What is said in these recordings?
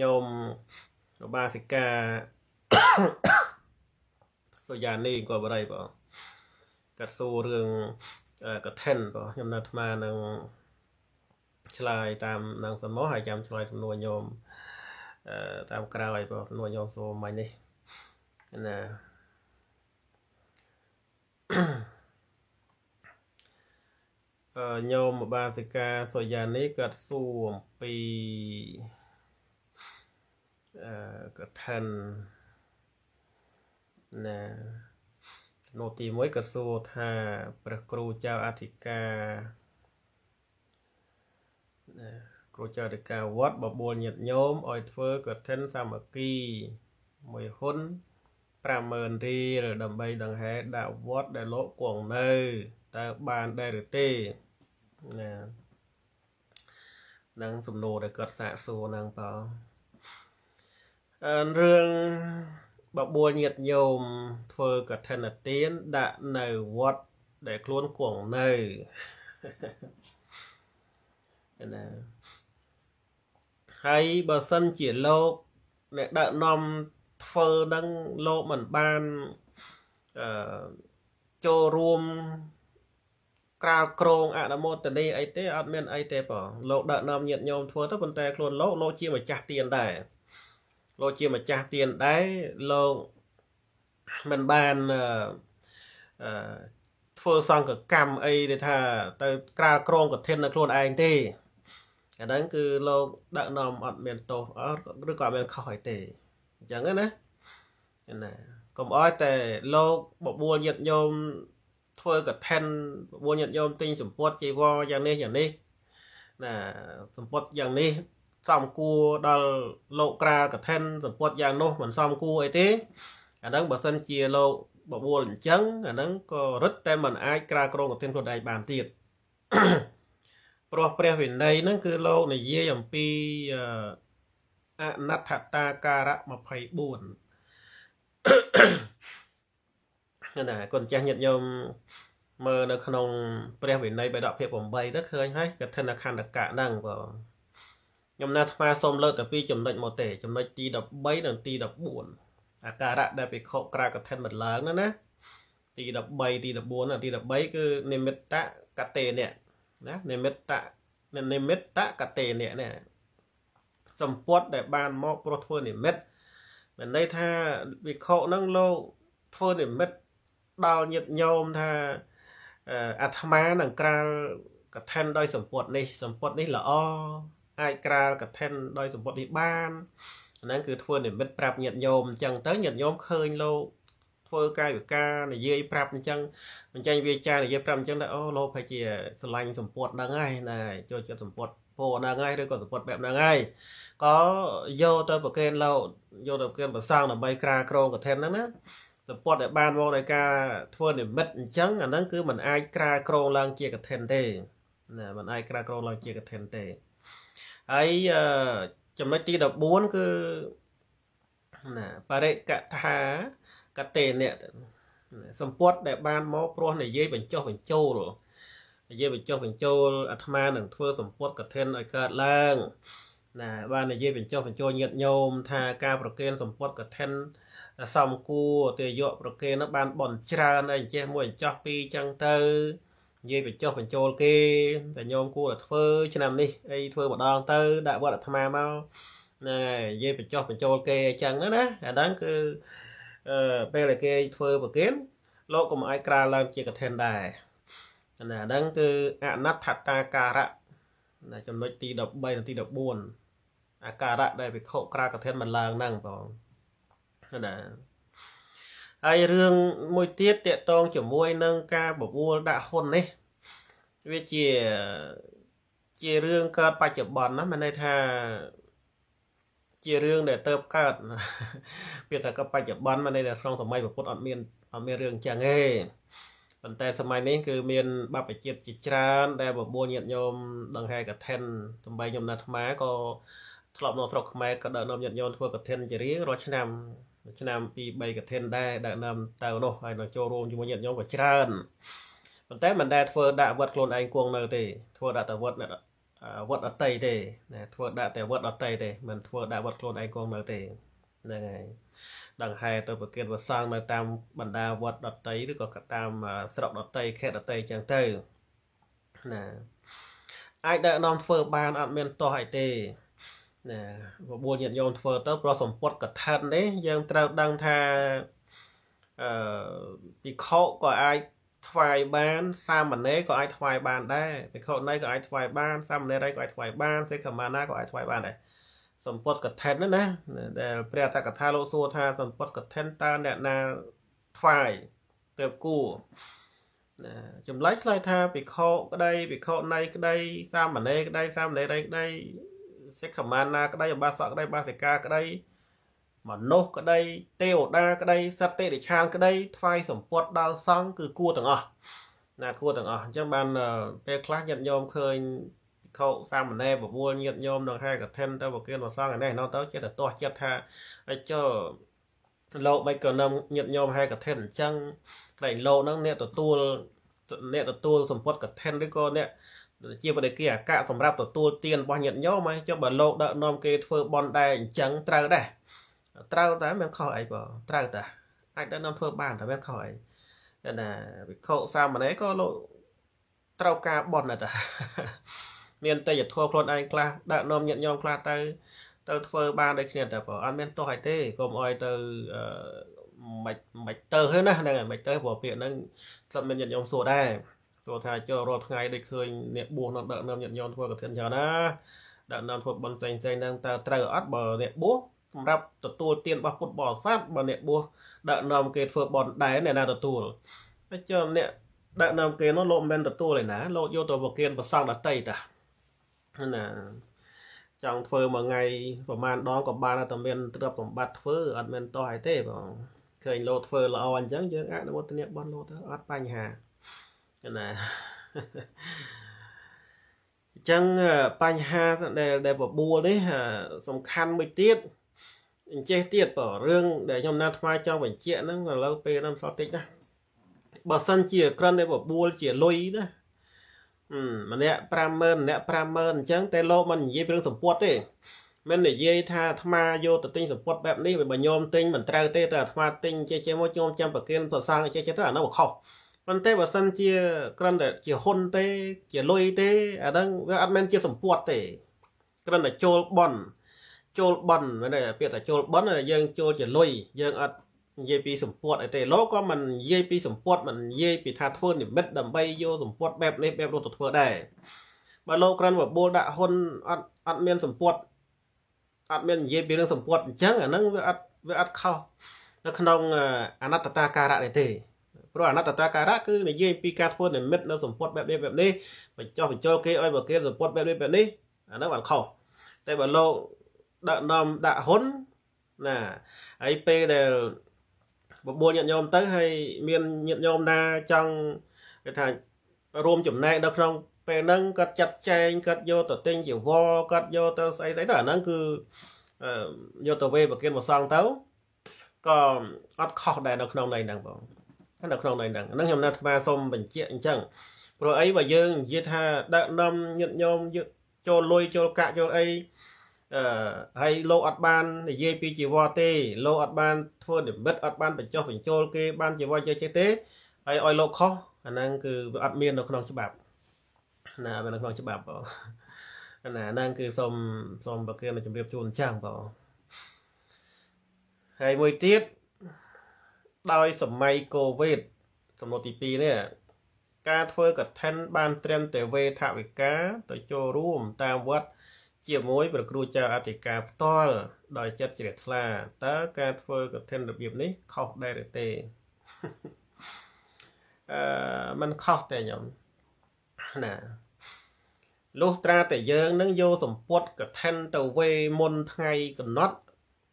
ញោមឧបាសិកាសុយ៉ានីក៏បរិយបងកាត់សួររឿងកឋិនបងខ្ញុំនៅអាត្មានឹងឆ្លើយតាមនឹងសមោះហើយចាំឆ្លើយសំណួរញោមតាម ក្រោយបងសំណួរញោមសួរមិញនេះណាអឺញោមបាសិកាសុយ៉ានីគាត់សួរអំពីកថាណានោះទី1ក៏សួរថាព្រះគ្រូចៅអធិការណាគ្រូចៅអធិការវត្តបបួលញាតញោមឲ្យធ្វើកថាសាមគ្គីមួយហ៊ុន50000រៀលដើម្បីដង្ហែដាក់វត្តដែលលោកគង់នៅតើបានដែរឬទេណានឹងសំណួរដែលគាត់សាកសួរនឹងបងរឿងបបួលញាតញោមធ្វើកថាណទានដាក់នៅវត្តដែលខ្លួនគង់នៅណាហើយបើសិនជាលោកអ្នកដឹកនាំធ្វើនឹងលោកមិនបានអឺចូលរួមក្រាលក្រងអនុមោទនីអីទេអត់មានអីទេបងលោកដឹកនាំញាតញោមធ្វើទៅប៉ុន្តែខ្លួនលោកលោកជាម្ចាស់ទៀនដែរលោកជាម្ចាស់ទៀនដែរលោកមិនបានអឺធ្វើសង្កកម្មអីដែលថាទៅក្រាលក្រងកធិននៅខ្លួនឯងទេអាហ្នឹងគឺលោកដឹកនាំអត់មានទោសអត់ឬក៏អត់មានខុសអីទេអញ្ចឹងណាណាកុំអោយតែលោកបបួលញាតញោមធ្វើកឋិនបបួលញាតញោមទិញសម្ពត់ជីវរយ៉ាងនេះយ៉ាងនេះណាសម្ពត់យ៉ាងនេះសមគួរដល់លោកក្រាកឋិនសម្ពុតយ៉ាងនោះមិនសមគួរអីទេអាហ្នឹងបើសិនជាលោកបបួលអញ្ចឹងអាហ្នឹងក៏រឹតតែមិនអាចក្រាក្រងកឋិនខ្លួនឯងបានទៀតព្រោះព្រះវិន័យហ្នឹងគឺលោកនិយាយអំពីអនដ្ឋតាការៈ24ណាកូនចាស់ញាតិញោមមើលនៅក្នុងព្រះ វិន័យបេដកភាព8ទៅឃើញហើយកឋិនខណ្ឌកៈហ្នឹងបងខ្ញុំណាថ្មសូមលើកតែពីចំណុចមកទេចំណុចទី13និងទី14អាការៈដែលពិខុក្រៅកថាមិនឡើងណាណាទី13ទី14ទី13គឺនិមិត្តកតេនេះណានិមិត្តនិមិត្តកតេនេះណាសម្ពុតដែលបានមកព្រោះធ្វើនិមិត្តមានន័យថាវិខុនឹងលោកធ្វើនិមិត្តដល់ញាតញោមថាអាត្មានឹងក្រាលកថាដោយសម្ពុតនេះសម្ពុតនេះល្អអាចក្រាលកឋិនដោយសម្ពុទ្ធវិបានអាហ្នឹងគឺធ្វើនិមិត្តប្រាប់ញាតិញោមអញ្ចឹងទៅញាតិញោមឃើញលោកធ្វើកាយវិការនិយាយប្រាប់អញ្ចឹងបញ្ចេញវាចានិយាយប្រាប់អញ្ចឹងថាអូលោកប្រហែលជាស្រឡាញ់សម្ពុទ្ធហ្នឹងហើយណាចូលចិត្តសម្ពុទ្ធពោហ្នឹងហើយឬក៏សម្ពុទ្ធបែបហ្នឹងហើយក៏យកទៅប្រគេនលោកយកទៅប្រគេនប្រសងដើម្បីក្រាលក្រងកឋិនហ្នឹងណាសម្ពុទ្ធដែលបានមកដោយការធ្វើនិមិត្តអញ្ចឹងអាហ្នឹងគឺมันអាចក្រាលក្រងឡើងជាកឋិនទេណាมันអាចក្រាលក្រងឡើងជាកឋិនទេហើយចំណុចទី14គឺណាបរិកថាកតេអ្នកសម្ពត់ដែលបានមកព្រោះនិយាយបញ្ចុះបញ្ចូលនិយាយបញ្ចុះបញ្ចូលអាត្មានឹងធ្វើសម្ពត់កឋិនឲ្យកើតឡើងណាបាននិយាយបញ្ចុះបញ្ចូលញាតញោមថាការប្រគេនសម្ពត់កឋិនសំគួរទាយកប្រគេនបានបនច្រើនហើយអញ្ចេះមួយអញ្ចោះពីរចឹងទៅនិយាយបញ្ចុះបញ្ចូលគេតែញោមគួរតែធ្វើឆ្នាំនេះអីធ្វើម្ដងទៅដាក់វត្តអាត្មាមកហ្នឹងហើយនិយាយបញ្ចុះបញ្ចូលគេអញ្ចឹងណាអាហ្នឹងគឺអឺពេលដែលគេធ្វើប្រគិនលោកក៏មិនអាចក្រាលឡើងជាកឋិនដែរណាអាហ្នឹងគឺអនត្តតាការៈណាចំណុចទី13និងទី14អាការៈដែលវិខុក្រាលកឋិនមិនឡើងហ្នឹងបងណាហើយរឿងមួយទៀតតកតងជាមួយនឹងការបបួលដាក់ហ៊ុននេះវាជាជារឿងកើតបច្ចុប្បន្នណាមានន័យថាជារឿងដែលទៅកើតវាថាក៏បច្ចុប្បន្នមានន័យថាក្នុងសម័យពុទ្ធអត់មានអត់មានរឿងចឹងទេប៉ុន្តែសម័យនេះគឺមានបព្វជិតជាច្រើនដែលបបួលញាតញោមដង្ហែកឋិនតំបីខ្ញុំណាអាត្មាក៏ធ្លាប់នៅស្រុកខ្មែរក៏ដឹកនាំញាតញោមធ្វើកឋិនជារៀងរាល់ឆ្នាំឆ្នាំ2 3កឋិនដែរដែលនាំទៅនោះហើយនឹងចូលរួមជាមួយញាតិញោមក៏ច្រើនប៉ុន្តែមិនដែលធ្វើដាក់វត្តខ្លួនឯងគង់នៅទេធ្វើដាក់តែវត្តវត្តអតីទេណាធ្វើដាក់តែវត្តអតីទេមិនធ្វើដាក់វត្តខ្លួនឯងគង់នៅទេហ្នឹងហើយដង្ហែទៅប្រគិតវសងនៅតាមបណ្ដាវត្តដតីឬក៏តាមស្រុកដតីខេត្តដតីចឹងទៅណាអាចដឹកនាំធ្វើបានអត់មានតោះអីទេណាបបួលញាតិញោមធ្វើទៅប្រសម្ពុតកថានេះយើងត្រូវដឹងថាអឺពិខុក៏អាចថ្វាយបាន សាមណេរក៏អាចថ្វាយបាន ដែរពិខុណីក៏អាចថ្វាយបានសាមណេរីក៏អាចថ្វាយបានសិក្ខាមាណាក៏អាចថ្វាយបានដែរសម្ពុតកថានោះណាដែលព្រះតកថាលោកសួរថាសម្ពុតកថាតើអ្នកណាថ្វាយទៅគួរចម្លែកឆ្លើយថាពិខុក្តីពិខុណីក្តីសាមណេរក្តីសាមណេរីក្តីសិក្ខមាណាក្តីអបាសកក្តីបាសិកាក្តីមនុស្សក្តីទេវតាក្តីសត្វទេរិឆានក្តីថ្វាយសម្ពុតដល់សង្ឃគឺគួរទាំងអស់ណាគួរទាំងអស់អញ្ចឹងបានពេលខ្លះញាតិញោមឃើញខោសាមណេរបបួលញាតិញោមនឹងហែកឋិនទៅប្រគិនប្រសងឯនេះនោះទៅចិត្តទៅចិត្តថាអីចុះលោកមិនក៏នឹងញាតិញោមហែកឋិនអញ្ចឹងក្រែងលោកនឹងអ្នកទទួលអ្នកទទួលសម្ពុតកឋិនឬក៏អ្នកជាបដិគិអាកៈសម្រាប់ទទួលទានរបស់ញាតិញោមហើយចុះបើលោកដឹកនាំគេធ្វើបន់ដែរអញ្ចឹងត្រូវដែរត្រូវតែមិនខុសអីបងត្រូវតែអាចដឹកនាំធ្វើបានតែមិនខុសអីណាវិខុសាមណេរក៏លោកត្រូវការបន់ដែរតាមានតេយធัวខ្លួនឯងខ្លះដឹកនាំញាតិញោមខ្លះទៅ ទៅធ្វើបានដូចគ្នាតែបងអត់មានទោសអីទេកុំអោយទៅអឺមិនមិនទៅហ្នឹងណាហ្នឹងហើយមិនទៅព្រោះពាក្យហ្នឹងស្បមានញាតិញោមសួរដែរព្រោះថាចូលរាល់ថ្ងៃដូចឃើញអ្នកបួសនៅដឹកនាំញាតិញោមធ្វើកឋិនច្រើនណាដឹកនាំធ្វើបន់ផ្សេងផ្សេងហ្នឹងតើត្រូវអត់បើអ្នកបួសសម្រាប់ទទួលទានរបស់ពុទ្ធបរិស័ទបើអ្នកបួសដឹកនាំគេធ្វើបន់ដែរអ្នកណាទទួលហើយចូលអ្នកដឹកនាំគេនោះលោកមិនមែនទទួលឯណាលោកយកទៅប្រគៀនប្រសងដតីតាណាចង់ធ្វើមួយថ្ងៃប្រហែលដងក៏បានតែមានទ្រព្យសម្បត្តិធ្វើ អត់មានតោះអីទេបងឃើញលោកធ្វើល្អអញ្ចឹងយើងអនុមោទនាបន់លោកទៅអត់បញ្ហាណាអញ្ចឹងបញ្ហាដែលដែលបបួលនេះសំខាន់មួយទៀតអញ្ចេះទៀតបើរឿងដែលខ្ញុំណាត់ថ្មចង់បញ្ជាក់ហ្នឹងឥឡូវពេលហ្នឹងសោះតិចណាបើសិនជាក្រិនដែលបបួលជាលុយណាម្នាក់50000ម្នាក់50000អញ្ចឹងតែលោកមិននិយាយរឿងសម្ពុតទេមិននិយាយថាអាត្មាយកទៅទិញសម្ពុតបែបនេះបើញោមទិញមិនត្រូវទេតែអាត្មាទិញចេះចេះមកញោមចាំប្រគិនប្រសាងចេះចេះទៅអានោះខុសប៉ុន្តែបើសិនជាគ្រាន់តែជាហ៊ុន ទេ ជាលុយទេអាហ្នឹងវាអត់មែនជាសម្ពាត់ទេគ្រាន់តែចូលបន់ចូលបន់មែនទេពាក្យថាចូលបន់យើងចូលជាលុយយើងអត់និយាយពីសម្ពាត់អីទេលោកក៏មិននិយាយពីសម្ពាត់មិននិយាយពីថាធ្វើនិមិត្តដើម្បីយកសម្ពាត់បែបនេះបែបនោះទៅធ្វើដែរបើលោកគ្រាន់បបួលដាក់ហ៊ុនអត់អត់មានសម្ពាត់អត់មាននិយាយពីរឿងសម្ពាត់អញ្ចឹងអាហ្នឹងវាអត់វាអត់ខុសនៅក្នុងអនត្តតាការៈនេះទេព្រោះអនត្តតាការៈគឺនិយាយពីការធ្វើនិមិត្តនៅសម្ពុតបែបនេះបែបនេះបញ្ចុះបញ្ចូលគេឲ្យបើគេសម្ពុតបែបនេះបែបនេះអានោះបានខុសតែបើលោកដឹកនាំដាក់ហ៊ុនណាហើយពេលដែលបបួលញាតិញោមទៅហើយមានញាតិញោមណាចង់គេថារួមចំណែកនៅក្នុងពេលហ្នឹងគាត់ចាត់ចែងគាត់យកទៅទិញជីវរគាត់យកទៅស្អីស្អីទៅអាហ្នឹងគឺយកទៅវេប្រគិនមកសង់ទៅក៏អត់ខុសដែរនៅក្នុងន័យហ្នឹងបងនៅក្នុងន័យហ្នឹងហ្នឹងខ្ញុំនៅអាត្មាសូមបញ្ជាក់អញ្ចឹងព្រោះអីបើយើងនិយាយថាដាក់នំញាតញោមចូលលុយចូលកាក់ចូលអីអឺហើយលោកអត់បាននិយាយពីជីវរទេលោកអត់បានធ្វើនិមិត្តអត់បានបញ្ចុះបញ្ចូលគេបានជីវរចេះចេះទេហើយឲ្យលោកខុសអាហ្នឹងគឺវាអត់មាននៅក្នុងច្បាប់ណាវានៅក្នុងច្បាប់បងណាហ្នឹងគឺសូមសូមប្រកាសជម្រាបជូនអញ្ចឹងបងហើយមួយទៀតដោយសម័យកូវីដសំណុំទី2នេះការធ្វើកឋិនបានត្រឹមតែវេថវិកាទៅចូលរួមតាមវត្តជាមួយព្រះគ្រូចៅអធិការផ្ទាល់ដោយចិត្តជ្រះថ្លាតើការធ្វើកឋិនរបៀបនេះខុសដែរឬទេអឺมันខុសតែខ្ញុំណាលុះត្រាតែយើងនឹងយកសម្ពុតកឋិនទៅវេមុនថ្ងៃកំណត់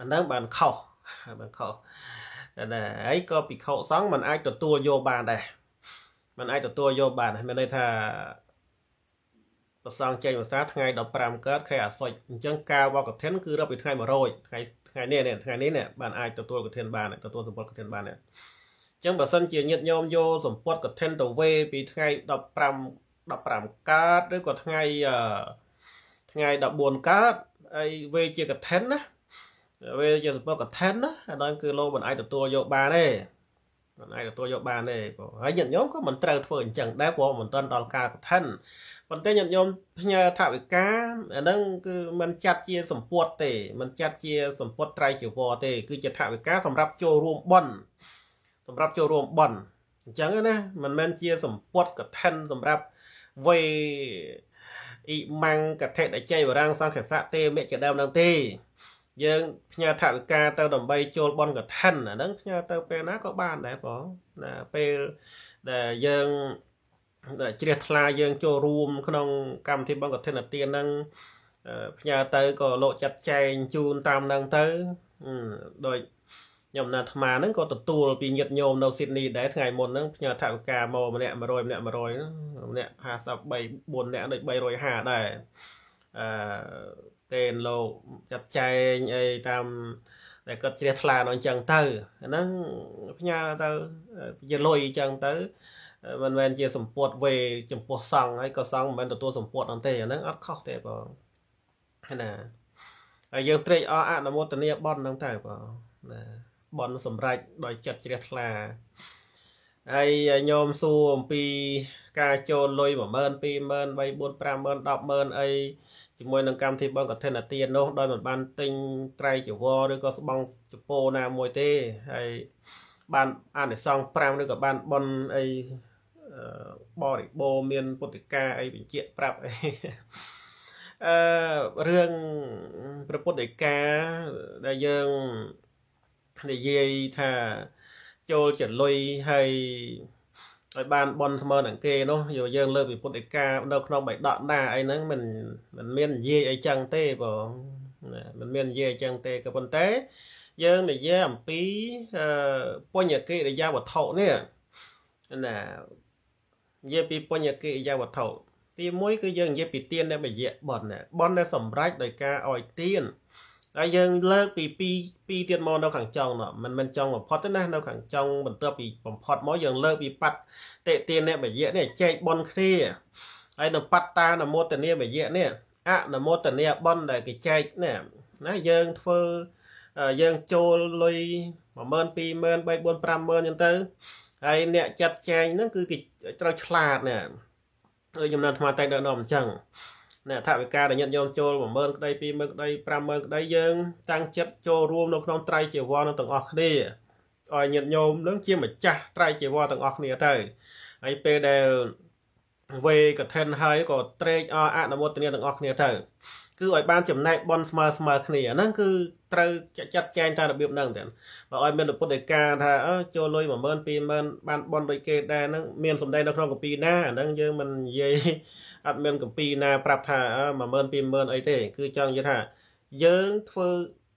អានឹងបានខុសបានខុសណាហើយក៏ភិក្ខុសង្ឃមិនអាចទទួលយកបានដែរមិនអាចទទួលយកបានដែរមានន័យថាប្រសងចេញភាសាថ្ងៃ15កើតខែអាសត់អញ្ចឹងការវកធិនគឺរាប់ពីថ្ងៃ100ថ្ងៃថ្ងៃនេះថ្ងៃនេះនេះបានអាចទទួលកធិនបានទទួលសម្ពត់កធិនបានអញ្ចឹងបើសិនជាញាតញោមយកសម្ពត់កធិនទៅវេពីថ្ងៃ15 15កើតឬក៏ថ្ងៃថ្ងៃ14កើតហើយវេជាកធិនណាវាជាសំពើ content ណាអានោះគឺលោកមិនអាចទទួលយកបានទេមិនអាចទទួលយកបានទេព្រោះហើយញាតិញោមក៏មិនត្រូវធ្វើអញ្ចឹងដែរព្រោះមិនទាន់ដល់ការ content ប៉ុន្តែញាតិញោមផ្ញើថាវិការអានឹងគឺมันចាត់ជាសម្ពុតទេมันចាត់ជាសម្ពុតត្រៃជីវរទេ គឺជាថាវិការសម្រាប់ចូលរួមបន់សម្រាប់ចូលរួមបន់អញ្ចឹងណាមិនមែនជាសម្ពុតកឋិនសម្រាប់វេអ៊ីម៉ាំងកថេតចៃវរាំងសង្ឃសៈទេមេជាដើមនឹងទេយើងផ្ញើថវិកាទៅដើម្បីចូល បនកឋិនអាហ្នឹងផ្ញើទៅ ពេលណាក៏បានដែរបងណាពេលដែលយើងជ្រះថ្លា យើង ចូលរួម ក្នុង កម្មវិធីបនកឋិនទានហ្នឹងផ្ញើទៅក៏លោកចាត់ចែងជូនតាមហ្នឹងទៅដោយខ្ញុំណាអាត្មាហ្នឹងក៏ទទួលពីញាតិញោមនៅស៊ីដនីដែរថ្ងៃមុនហ្នឹងផ្ញើថវិកាមកម្នាក់100ម្នាក់100ម្នាក់53 4នាក់ដូច350ដែរអឺតេនលោកចាត់ចែងអីតាមដែលគាត់ជ្រះថ្លាដល់អញ្ចឹងទៅអាហ្នឹងផ្ញើទៅជាលុយអញ្ចឹងទៅ មិនមែនជាសម្ពុតវេ ចំពោះសង្ឃហើយក៏សង្ឃមិនមែនទទួលសម្ពុតអត់ទេអាហ្នឹងអត់ខុសទេបងណាហើយយើងត្រេកអរអនុមោទនាបន់ហ្នឹងទៅបងណាបន់សម្រេចដោយចិត្តជ្រះថ្លាហើយញោមសួរអំពី ការចូលលុយ10000 20000 3 4 50000 100000អីជាមួយនឹងកម្មវិធីបងកឋិនទាននោះដោយមិនបានទិញត្រៃចវរឬក៏ស្បង់ចពោណាមួយទេហើយបានអានិសង5ឬក៏បានប៉ុនអីបរិបូរមានពុទ្ធិកាអីបញ្ជាក់ប្រាប់អីអឺរឿងព្រះពុទ្ធិកាដែលយើងនិយាយថាចូលចលុយហើយឲ្យបានបនស្មើនឹងគេនោះយកយើងលើពីពុទ្ធិកានៅក្នុងបៃដកណាអីហ្នឹងមិនមិនមាននិយាយអីចឹងទេបងមិនមាននិយាយអីចឹងទេក៏ប៉ុន្តែយើងនិយាយអំពីពុញ្ញកិរិយាវត្ថុនេះណានិយាយពីពុញ្ញកិរិយាវត្ថុទី1គឺយើងនិយាយពីទានដែលបយៈបនបនដែលសម្រេចដោយការឲ្យទានហើយយើងលើកពី2 2ទៀតមកនៅខាងចុងនោះមិនមិនចុងបំផុតទេណានៅខាងចុងបន្ទាប់ពីបំផុតមកយើងលើកពីប៉ັດតេទានអ្នកបយៈនេះចែកប៉ុនគ្នាហើយនៅប៉ັດតានមោទនីបយៈនេះអនមោទនីប៉ុនដែលគេចែកណាណាយើងធ្វើយើងចូលលុយ12000 20000 3 4 50000អញ្ចឹងទៅហើយអ្នកចាត់ចែងហ្នឹងគឺគេត្រូវឆ្លាតណាខ្ញុំនៅអាត្មាតែដឹកនាំអញ្ចឹងណាថាវិការដែលញាតិញោមចូល10000ក្តី20000ក្តី50000ក្តីយើងតាំងចិត្តចូលរួម នៅក្នុងត្រៃជីវរនឹងទាំងអស់គ្នាឲ្យញាតិញោមនឹងជាម្ចាស់ត្រៃជីវរទាំងអស់គ្នាទៅហើយពេលដែលវេកឋិនហើយក៏ត្រេកអរអនុមោទនាទាំងអស់គ្នាទៅគឺឲ្យបានចំណែកបនស្មើស្មើគ្នាហ្នឹងគឺត្រូវចាត់ចែងតាមរបៀបហ្នឹងតែបើឲ្យមានពុទ្ធដីកាថាអឺចូលលុយ10000 20000បានបនដូចគេដែរហ្នឹងមានសម្ដែងនៅក្នុងកពីណាហ្នឹងយើងមិននិយាយអត់មានកម្ពីណាប្រាប់ថា10000 20000អីទេ គឺចង់និយាយថាយើងធ្វើ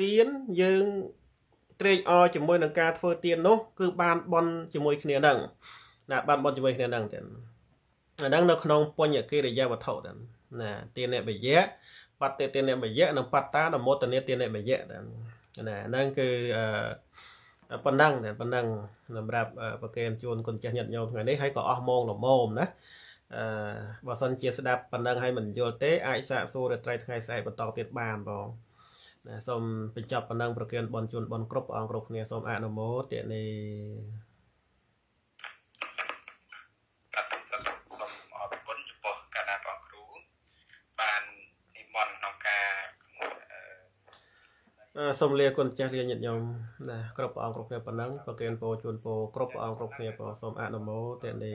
ទៀនយើងត្រេកអរជាមួយនឹងការធ្វើទៀននោះ គឺបានបន់ជាមួយគ្នានឹងណាបានបន់ជាមួយគ្នានឹងទៀតអាហ្នឹងនៅក្នុងពុញ្ញកិរិយាវត្ថុដែរណាទៀនអ្នកបយៈបតេទៀនអ្នកបយៈនិងបតតានមោទនេទៀនអ្នកបយៈដែរណាហ្នឹងគឺអឺប៉ុណ្ណឹងប៉ុណ្ណឹងសម្រាប់ប្រកេនជួនគុណចាស់ញាតិញោមថ្ងៃនេះហើយក៏អស់ម៉ោងល្មមណាអឺបើសិនជាស្ដាប់ប៉ុណ្ណឹងហើយមិនយល់ទេអាចសាកសួររាត្រីថ្ងៃស្អែកបន្តទៀតបានបងណាសូមបញ្ចប់ប៉ុណ្ណឹងប្រគិនបនជួនបនគ្រប់អង្គគ្រប់គ្នាសូមអនុមោទនីសូមលាគុណចាស់លាញាតិញោមណាគ្រប់ព្រះអង្គគ្រប់គ្នាប៉ុណ្ណឹងប្រគិនពោជួនពោគ្រប់ព្រះអង្គគ្រប់គ្នាពោសូមអនុមោទនី